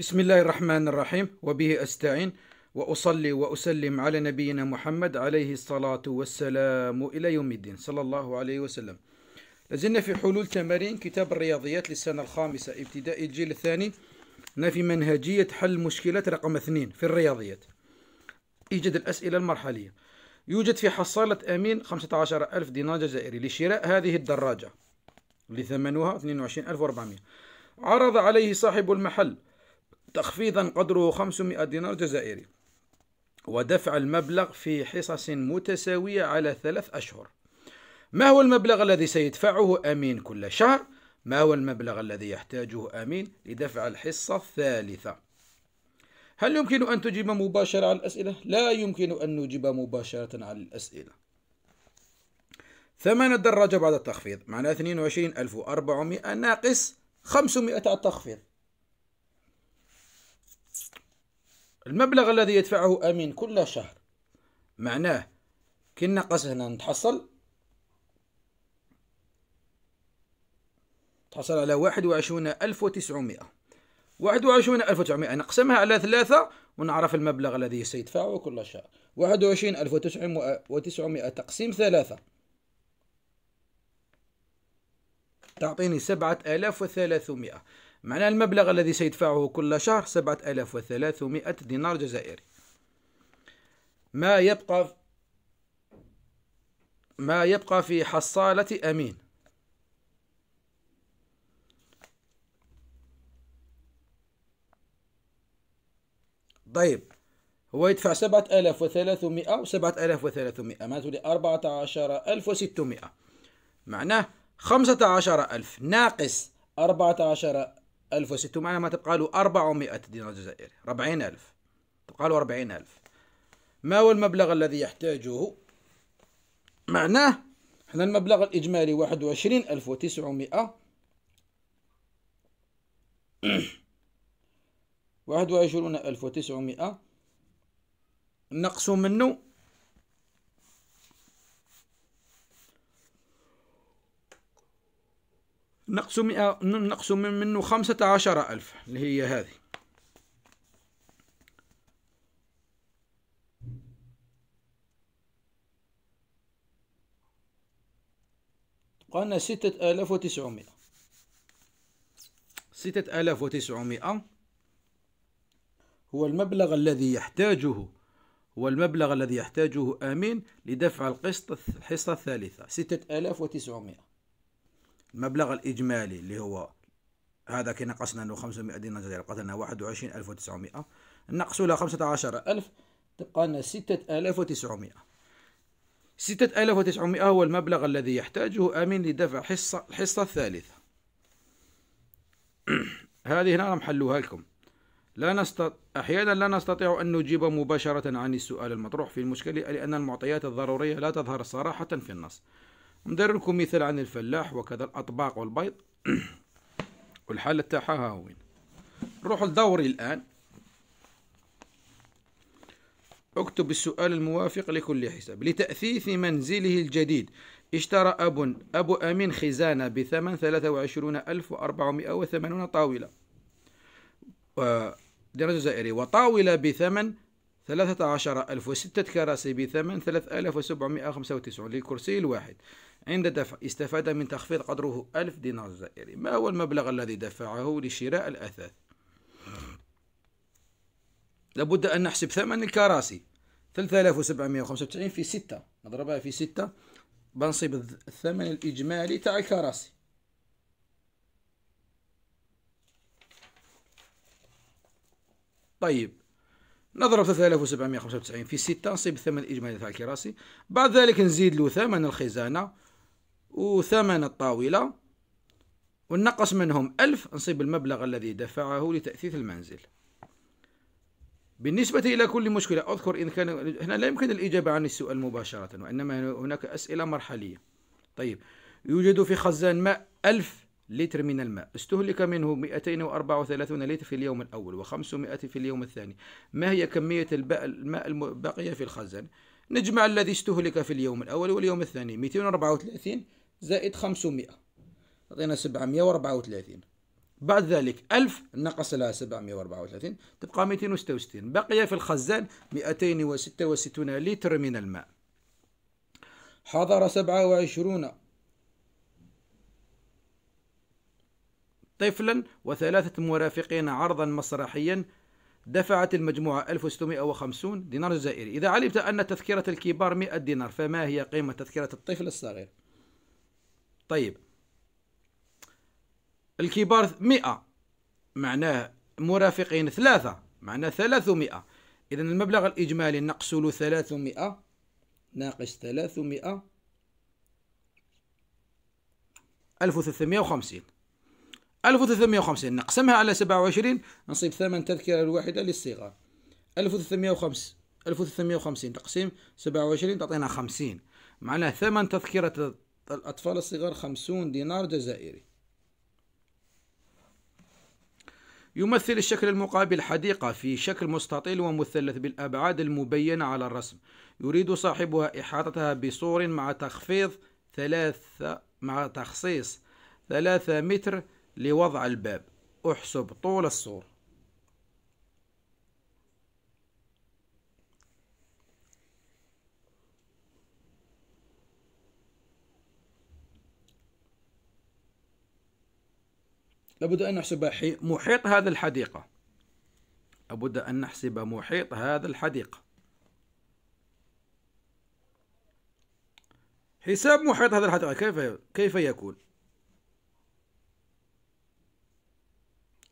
بسم الله الرحمن الرحيم وبه أستعين وأصلي وأسلم على نبينا محمد عليه الصلاة والسلام إلى يوم الدين صلى الله عليه وسلم لازلنا في حلول تمارين كتاب الرياضيات للسنة الخامسة ابتداء الجيل الثاني في منهجية حل مشكلة رقم اثنين في الرياضيات إيجاد الأسئلة المرحلية يوجد في حصالة أمين 15 ألف دينار جزائري لشراء هذه الدراجة لثمنها 22400 عرض عليه صاحب المحل تخفيضا قدره 500 دينار جزائري ودفع المبلغ في حصص متساوية على ثلاث أشهر ما هو المبلغ الذي سيدفعه أمين كل شهر؟ ما هو المبلغ الذي يحتاجه أمين لدفع الحصة الثالثة؟ هل يمكن أن تجيب مباشرة على الأسئلة؟ لا يمكن أن نجيب مباشرة على الأسئلة ثمن الدراجة بعد التخفيض معناه 22400 ناقص 500 على التخفيض المبلغ الذي يدفعه أمين كل شهر معناه كي نقص هنا نتحصل تحصل على واحد وعشرون ألف وتسعمائة واحد وعشرون ألف وتسعمائة نقسمها على ثلاثة ونعرف المبلغ الذي سيدفعه كل شهر واحد وعشرين ألف وتسعمائة تقسيم ثلاثة تعطيني سبعة آلاف وثلاثمائة معناها المبلغ الذي سيدفعه كل شهر سبعة ألاف وثلاثمائة دينار جزائري ما يبقى ما يبقى في حصالة أمين طيب هو يدفع سبعة آلاف وثلاثمائة وسبعة آلاف وثلاثمائة معناته لأربعة عشر ألف وستمائة معناه خمسة عشر ألف ناقص أربعة عشر 1600 معناها ما تبقى له 400 دينار جزائري 40000 تبقى له 40000 ما هو المبلغ الذي يحتاجه معناه احنا المبلغ الإجمالي 21900 واحد وعشرون ألف وتسعمائة نقصوا منه نقسم مئة منه خمسة عشر ألف اللي هي هذه قلنا ستة آلاف وتسعمائة ستة آلاف وتسعمائة هو المبلغ الذي يحتاجه هو المبلغ الذي يحتاجه آمين لدفع القسط الحصة الثالثة ستة آلاف وتسعمائة المبلغ الإجمالي اللي هو هذا كي نقصنا له 500 دينار جزائري بقى لنا 21900 نقصوا له 15000 تبقى لنا 6900 6900 هو المبلغ الذي يحتاجه أمين لدفع حصة الحصة الثالثة هذه هنا نحلوها لكم لا نستط... أحيانا لا نستطيع أن نجيب مباشرة عن السؤال المطروح في المشكلة لأن المعطيات الضرورية لا تظهر صراحة في النص ندير لكم مثال عن الفلاح وكذا الأطباق والبيض والحالة تاعها ها وين نروح لدوري الآن اكتب السؤال الموافق لكل حساب لتأثيث منزله الجديد اشترى أب أبو أمين خزانة بثمن 23480 طاولة درجه جزائري وطاولة بثمن ثلاثة عشر ألف وستة كراسي بثمن ثلاث آلاف وسبعمائة خمسة وتسعون للكرسي الواحد عند دفع استفاد من تخفيض قدره ألف دينار جزائري ما هو المبلغ الذي دفعه لشراء الأثاث لابد أن نحسب ثمن الكراسي 3795 في ستة نضربها في ستة بنصيب الثمن الإجمالي تاع الكراسي طيب نضرب 3795 في 6 نصيب الثمن الإجمالي تاع الكراسي بعد ذلك نزيد له ثمن الخزانة وثمن الطاولة ونقص منهم 1000 نصيب المبلغ الذي دفعه لتأثيث المنزل بالنسبة إلى كل مشكلة أذكر إن كان هنا لا يمكن الإجابة عن السؤال مباشرة وإنما هناك أسئلة مرحلية طيب يوجد في خزان ماء 1000 لتر من الماء استهلك منه 234 لتر في اليوم الأول و500 في اليوم الثاني ما هي كمية الماء الباقية في الخزان نجمع الذي استهلك في اليوم الأول واليوم الثاني 234 زائد 500 أعطينا 734 بعد ذلك 1000 نقص لها 734 تبقى 266 بقي في الخزان 266 لتر من الماء حضر 27 طفلا وثلاثة مرافقين عرضا مسرحيا دفعت المجموعة 1650 دينار جزائري إذا علمت أن تذكرة الكبار 100 دينار فما هي قيمة تذكرة الطفل الصغير طيب الكبار 100 معناه مرافقين ثلاثة معناه 300 إذا المبلغ الإجمالي نقص له 300 ناقص 300 1350 1350 نقسمها على 27 نصيب ثمن تذكرة الواحدة للصغار 1350 1350 تقسيم 27 تعطينا 50 معناه ثمن تذكرة الأطفال الصغار 50 دينار جزائري يمثل الشكل المقابل حديقة في شكل مستطيل ومثلث بالأبعاد المبينة على الرسم يريد صاحبها إحاطتها بصور مع تخفيض ثلاثة مع تخصيص ثلاثة متر لوضع الباب احسب طول السور لابد أن نحسب محيط هذا الحديقة لابد أن نحسب محيط هذا الحديقة حساب محيط هذا الحديقة كيف كيف يكون؟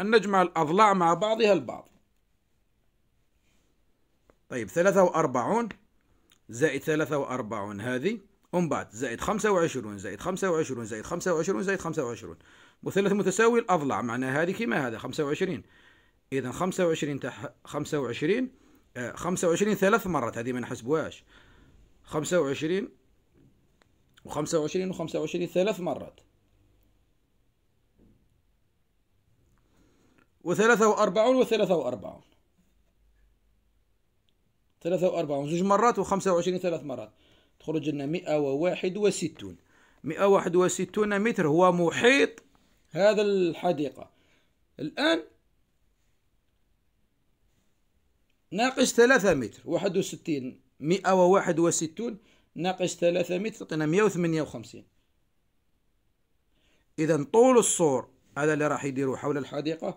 أن نجمع الأضلاع مع بعضها البعض طيب ثلاثة وأربعون زائد ثلاثة وأربعون هذه ومن بعد زائد خمسة وعشرون زائد خمسة وعشرون زائد خمسة وعشرون زائد خمسة وعشرون مثلث متساوي الأضلاع معناها هذه كما هذا خمسة وعشرين إذا خمسة وعشرين تح خمسة وعشرين آه، خمسة وعشرين ثلاث مرات هذه ما نحسبوهاش خمسة وعشرين وخمسة وعشرين وخمسة وعشرين ثلاث مرات وثلاثة وأربعون وثلاثة وأربعون ثلاثة وأربعون زوج مرات وخمسة وعشرين ثلاث مرات تخرج لنا مئة وواحد وستون مئة واحد وستون متر هو محيط هذا الحديقة الآن ناقص ثلاثة متر واحد وستين مئة وواحد وستون ناقص ثلاثة متر تعطينا مئة وثمانية وخمسين إذا طول السور هذا اللي راح يديروا حول الحديقة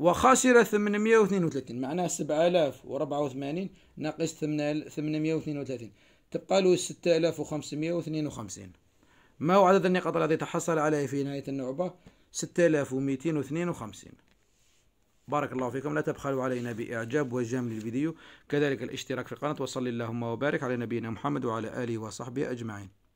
وخسر 832 معناه 7084 ناقص 832 تبقى له 6552 ما هو عدد النقاط الذي تحصل عليه في نهاية النعبة 6252 بارك الله فيكم لا تبخلوا علينا بإعجاب وجمل للفيديو كذلك الاشتراك في القناة وصلي اللهم وبارك على نبينا محمد وعلى آله وصحبه أجمعين